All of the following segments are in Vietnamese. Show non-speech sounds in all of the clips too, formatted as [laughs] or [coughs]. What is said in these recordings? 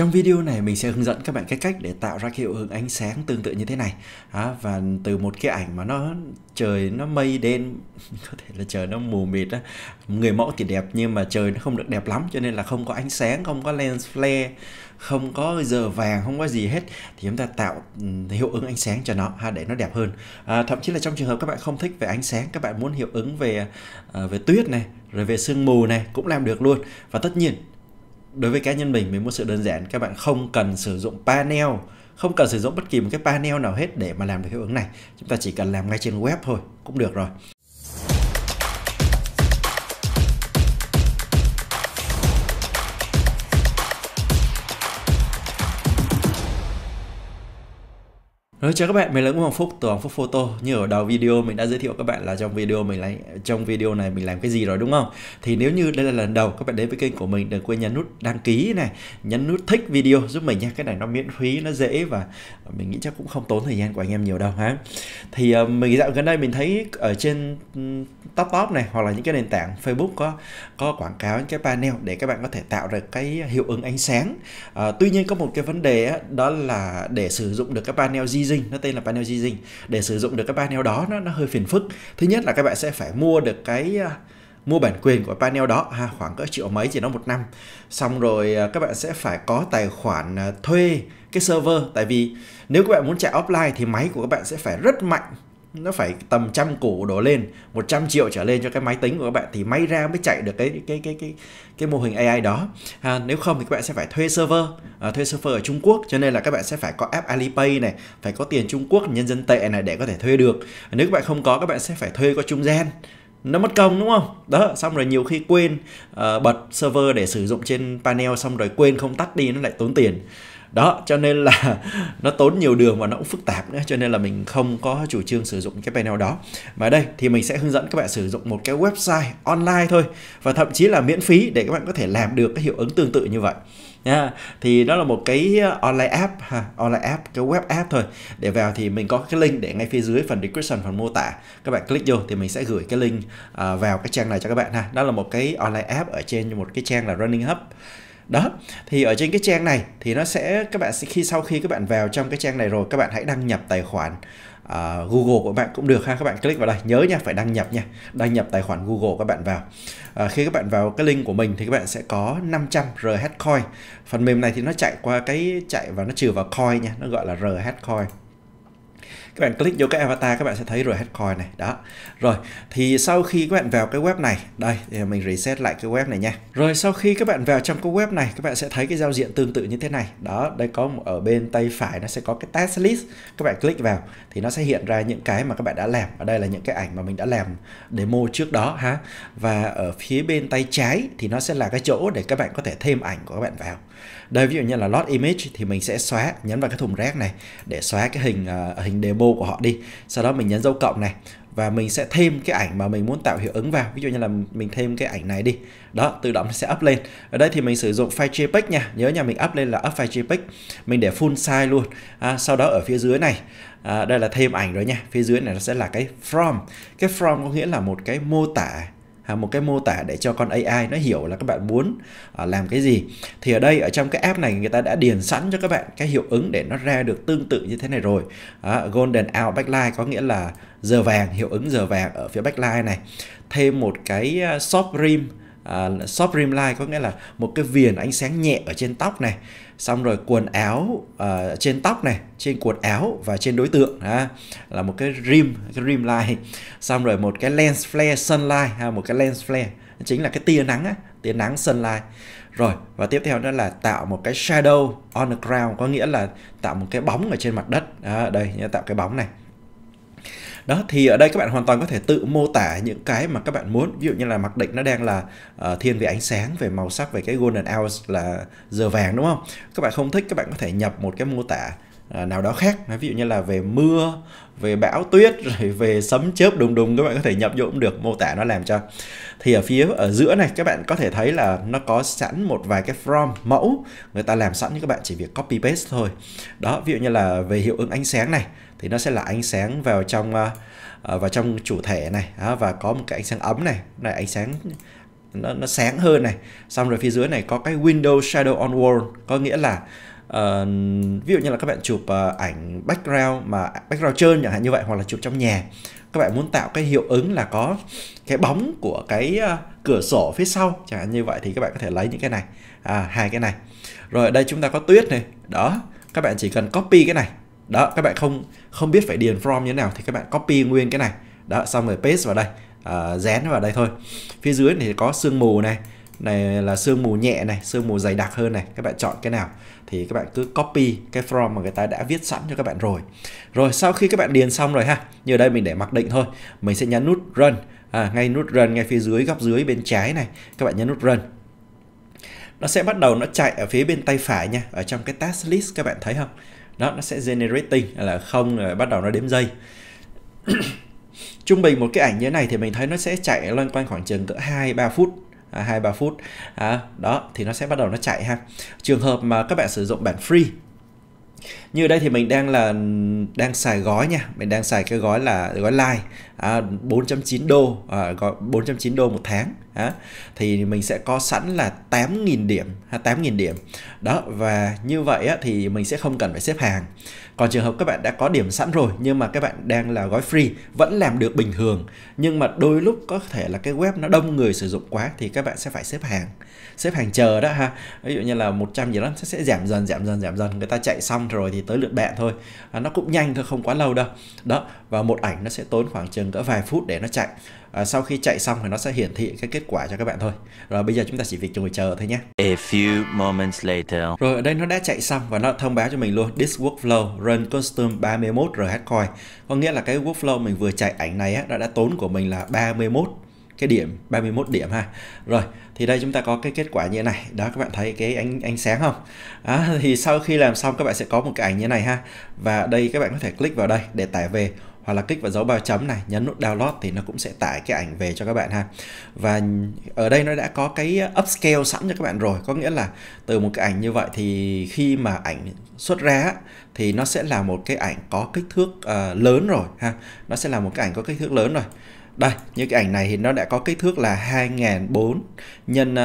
Trong video này mình sẽ hướng dẫn các bạn cái cách để tạo ra cái hiệu ứng ánh sáng tương tự như thế này à, Và từ một cái ảnh mà nó trời nó mây đen [laughs] Có thể là trời nó mù mịt đó. Người mẫu thì đẹp nhưng mà trời nó không được đẹp lắm Cho nên là không có ánh sáng, không có lens flare không có giờ vàng không có gì hết thì chúng ta tạo ừ, hiệu ứng ánh sáng cho nó ha để nó đẹp hơn à, thậm chí là trong trường hợp các bạn không thích về ánh sáng các bạn muốn hiệu ứng về à, về tuyết này rồi về sương mù này cũng làm được luôn và tất nhiên đối với cá nhân mình mình muốn sự đơn giản các bạn không cần sử dụng panel không cần sử dụng bất kỳ một cái panel nào hết để mà làm được hiệu ứng này chúng ta chỉ cần làm ngay trên web thôi cũng được rồi Rồi ờ, chào các bạn, mình là Nguyễn Hoàng Phúc từ Hoàng Phúc Photo. Như ở đầu video mình đã giới thiệu các bạn là trong video mình lấy trong video này mình làm cái gì rồi đúng không? Thì nếu như đây là lần đầu các bạn đến với kênh của mình đừng quên nhấn nút đăng ký này, nhấn nút thích video giúp mình nha. Cái này nó miễn phí, nó dễ và mình nghĩ chắc cũng không tốn thời gian của anh em nhiều đâu ha. Thì uh, mình dạo gần đây mình thấy ở trên top top này hoặc là những cái nền tảng Facebook có có quảng cáo những cái panel để các bạn có thể tạo được cái hiệu ứng ánh sáng. Uh, tuy nhiên có một cái vấn đề đó là để sử dụng được cái panel di seizing nó tên là panel seizing để sử dụng được cái panel đó nó, nó hơi phiền phức thứ nhất là các bạn sẽ phải mua được cái à, mua bản quyền của panel đó ha, à, khoảng cỡ triệu mấy chỉ nó một năm xong rồi à, các bạn sẽ phải có tài khoản thuê cái server tại vì nếu các bạn muốn chạy offline thì máy của các bạn sẽ phải rất mạnh nó phải tầm trăm củ đổ lên 100 triệu trở lên cho cái máy tính của các bạn thì may ra mới chạy được cái cái cái cái cái mô hình AI đó à, nếu không thì các bạn sẽ phải thuê server à, thuê server ở Trung Quốc cho nên là các bạn sẽ phải có app Alipay này phải có tiền Trung Quốc nhân dân tệ này để có thể thuê được à, nếu các bạn không có các bạn sẽ phải thuê có trung gian nó mất công đúng không đó xong rồi nhiều khi quên uh, bật server để sử dụng trên panel xong rồi quên không tắt đi nó lại tốn tiền đó cho nên là [laughs] nó tốn nhiều đường và nó cũng phức tạp nữa cho nên là mình không có chủ trương sử dụng cái panel đó mà đây thì mình sẽ hướng dẫn các bạn sử dụng một cái website online thôi và thậm chí là miễn phí để các bạn có thể làm được cái hiệu ứng tương tự như vậy nha thì đó là một cái ờ, online app ha online app cái web app thôi để vào thì mình có cái link để ngay phía dưới phần description phần mô tả các bạn click vô thì mình sẽ gửi cái link uh, vào cái trang này cho các bạn ha đó là một cái online app ở trên một cái trang là running hub đó thì ở trên cái trang này thì nó sẽ các bạn sẽ khi sau khi các bạn vào trong cái trang này rồi các bạn hãy đăng nhập tài khoản uh, Google của bạn cũng được ha các bạn click vào đây nhớ nha phải đăng nhập nha đăng nhập tài khoản Google các bạn vào uh, khi các bạn vào cái link của mình thì các bạn sẽ có 500 RH coin phần mềm này thì nó chạy qua cái chạy và nó trừ vào coin nha nó gọi là RH coin các bạn click vô cái avatar các bạn sẽ thấy rồi Coin này đó rồi thì sau khi các bạn vào cái web này đây thì mình reset lại cái web này nha rồi sau khi các bạn vào trong cái web này các bạn sẽ thấy cái giao diện tương tự như thế này đó đây có ở bên tay phải nó sẽ có cái task list các bạn click vào thì nó sẽ hiện ra những cái mà các bạn đã làm ở đây là những cái ảnh mà mình đã làm demo trước đó ha và ở phía bên tay trái thì nó sẽ là cái chỗ để các bạn có thể thêm ảnh của các bạn vào đây ví dụ như là load image thì mình sẽ xóa nhấn vào cái thùng rác này để xóa cái hình uh, hình demo demo của họ đi sau đó mình nhấn dấu cộng này và mình sẽ thêm cái ảnh mà mình muốn tạo hiệu ứng vào ví dụ như là mình thêm cái ảnh này đi đó tự động nó sẽ up lên ở đây thì mình sử dụng file jpeg nha nhớ nhà mình up lên là up file jpeg mình để full size luôn à, sau đó ở phía dưới này à, đây là thêm ảnh rồi nha phía dưới này nó sẽ là cái from cái from có nghĩa là một cái mô tả À, một cái mô tả để cho con AI nó hiểu là các bạn muốn à, làm cái gì thì ở đây ở trong cái app này người ta đã điền sẵn cho các bạn cái hiệu ứng để nó ra được tương tự như thế này rồi à, golden hour backline có nghĩa là giờ vàng hiệu ứng giờ vàng ở phía backlight này thêm một cái soft rim uh, soft rim light có nghĩa là một cái viền ánh sáng nhẹ ở trên tóc này xong rồi quần áo uh, trên tóc này trên quần áo và trên đối tượng ha, là một cái rim cái rim light xong rồi một cái lens flare sunlight ha một cái lens flare chính là cái tia nắng á, tia nắng sunlight rồi và tiếp theo đó là tạo một cái shadow on the ground có nghĩa là tạo một cái bóng ở trên mặt đất à, đây tạo cái bóng này đó thì ở đây các bạn hoàn toàn có thể tự mô tả những cái mà các bạn muốn ví dụ như là mặc định nó đang là uh, thiên về ánh sáng về màu sắc về cái golden hours là giờ vàng đúng không các bạn không thích các bạn có thể nhập một cái mô tả À, nào đó khác ví dụ như là về mưa về bão tuyết [laughs] rồi về sấm chớp đùng đùng các bạn có thể nhập vô cũng được mô tả nó làm cho thì ở phía ở giữa này các bạn có thể thấy là nó có sẵn một vài cái from mẫu người ta làm sẵn thì các bạn chỉ việc copy paste thôi đó ví dụ như là về hiệu ứng ánh sáng này thì nó sẽ là ánh sáng vào trong à, à, vào trong chủ thể này và có một cái ánh sáng ấm này này ánh sáng nó, nó sáng hơn này xong rồi phía dưới này có cái window shadow on wall có nghĩa là ví dụ như là các bạn chụp uh, ảnh background mà background trơn chẳng hạn như vậy hoặc là chụp trong nhà các bạn muốn tạo cái hiệu ứng là có cái bóng của cái uh, cửa sổ phía sau chẳng hạn như vậy thì các bạn có thể lấy những cái này à, hai cái này rồi ở đây chúng ta có tuyết này đó các bạn chỉ cần copy cái này đó các bạn không không biết phải điền from như thế nào thì các bạn copy nguyên cái này đó xong rồi paste vào đây à, dán vào đây thôi phía dưới thì có sương mù này này là sương mù nhẹ này sương mù dày đặc hơn này các bạn chọn cái nào thì các bạn cứ copy cái form mà người ta đã viết sẵn cho các bạn rồi rồi sau khi các bạn điền xong rồi ha như ở đây mình để mặc định thôi mình sẽ nhấn nút run à, ngay nút run ngay phía dưới góc dưới bên trái này các bạn nhấn nút run nó sẽ bắt đầu nó chạy ở phía bên tay phải nha ở trong cái task list các bạn thấy không đó nó sẽ generating là không rồi bắt đầu nó đếm giây [coughs] trung bình một cái ảnh như thế này thì mình thấy nó sẽ chạy loanh quanh khoảng chừng cỡ 2 3 phút À, hai ba phút à, đó thì nó sẽ bắt đầu nó chạy ha trường hợp mà các bạn sử dụng bản free như đây thì mình đang là đang xài gói nha mình đang xài cái gói là gói live à, 4.9 đô à, 4.9 đô một tháng đó. thì mình sẽ có sẵn là 8.000 điểm ha 8.000 điểm đó và như vậy á, thì mình sẽ không cần phải xếp hàng còn trường hợp các bạn đã có điểm sẵn rồi nhưng mà các bạn đang là gói free vẫn làm được bình thường nhưng mà đôi lúc có thể là cái web nó đông người sử dụng quá thì các bạn sẽ phải xếp hàng xếp hàng chờ đó ha ví dụ như là 100 gì đó sẽ, sẽ giảm dần giảm dần giảm dần người ta chạy xong rồi thì tới lượt bạn thôi à, nó cũng nhanh thôi không quá lâu đâu đó và một ảnh nó sẽ tốn khoảng chừng cỡ vài phút để nó chạy Ờ, sau khi chạy xong thì nó sẽ hiển thị cái kết quả cho các bạn thôi rồi bây giờ chúng ta chỉ việc ngồi chờ thôi nhé a few moments later rồi ở đây nó đã chạy xong và nó thông báo cho mình luôn this workflow run custom 31 rh coin có nghĩa là cái workflow mình vừa chạy ảnh này á, đã, đã tốn của mình là 31 cái điểm 31 điểm ha rồi thì đây chúng ta có cái kết quả như thế này đó các bạn thấy cái ánh ánh sáng không đó, thì sau khi làm xong các bạn sẽ có một cái ảnh như thế này ha và đây các bạn có thể click vào đây để tải về hoặc là kích vào dấu ba chấm này nhấn nút download thì nó cũng sẽ tải cái ảnh về cho các bạn ha và ở đây nó đã có cái upscale sẵn cho các bạn rồi có nghĩa là từ một cái ảnh như vậy thì khi mà ảnh xuất ra thì nó sẽ là một cái ảnh có kích thước uh, lớn rồi ha nó sẽ là một cái ảnh có kích thước lớn rồi đây như cái ảnh này thì nó đã có kích thước là 2004 nhân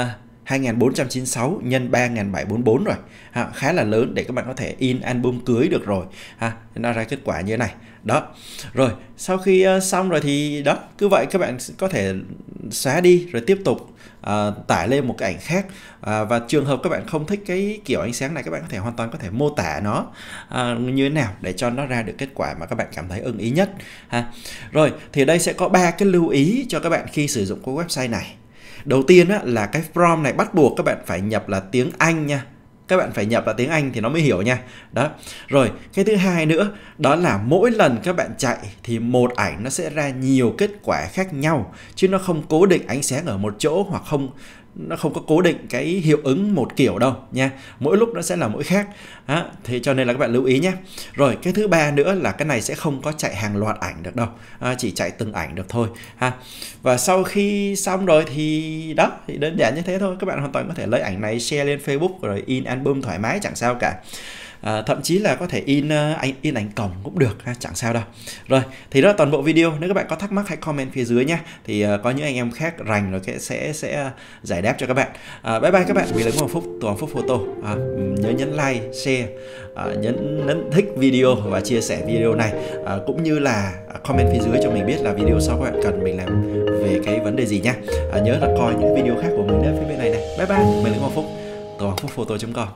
2496 ờ, nhân 3744 rồi ha, khá là lớn để các bạn có thể in album cưới được rồi ha nó ra kết quả như thế này đó rồi sau khi ờ, xong rồi thì đó cứ vậy các bạn có thể xóa đi rồi tiếp tục uh, tải lên một cái ảnh khác uh, và trường hợp các bạn không thích cái kiểu ánh sáng này các bạn có thể hoàn toàn có thể mô tả nó uh, như thế nào để cho nó ra được kết quả mà các bạn cảm thấy ưng ý nhất ha rồi thì đây sẽ có ba cái lưu ý cho các bạn khi sử dụng cái website này đầu tiên á, là cái prompt này bắt buộc các bạn phải nhập là tiếng anh nha các bạn phải nhập là tiếng Anh thì nó mới hiểu nha đó rồi cái thứ hai nữa đó là mỗi lần các bạn chạy thì một ảnh nó sẽ ra nhiều kết quả khác nhau chứ nó không cố định ánh sáng ở một chỗ hoặc không nó không có cố định cái hiệu ứng một kiểu đâu nha mỗi lúc nó sẽ là mỗi khác à, thế cho nên là các bạn lưu ý nhé rồi cái thứ ba nữa là cái này sẽ không có chạy hàng loạt ảnh được đâu à, chỉ chạy từng ảnh được thôi ha và sau khi xong rồi thì đó thì đơn giản như thế thôi các bạn hoàn toàn có thể lấy ảnh này share lên facebook rồi in album thoải mái chẳng sao cả à, thậm chí là có thể in ờ, ảnh in ảnh cổng cũng được ha chẳng sao đâu rồi thì đó là toàn bộ video nếu các bạn có thắc mắc hãy comment phía dưới nhé thì uh, có những anh em khác rành rồi sẽ sẽ, sẽ giải đáp cho các bạn à, bye bye các bạn vì là hoàng phúc tổ phúc photo à, nhớ nhấn like share à, nhấn nhấn thích video và chia sẻ video này à, cũng như là comment phía dưới cho mình biết là video sau các bạn cần mình làm về cái vấn đề gì nhá à, nhớ là coi những video khác của mình ở phía bên này này bye bye mình là hoàng phúc tổ phúc photo com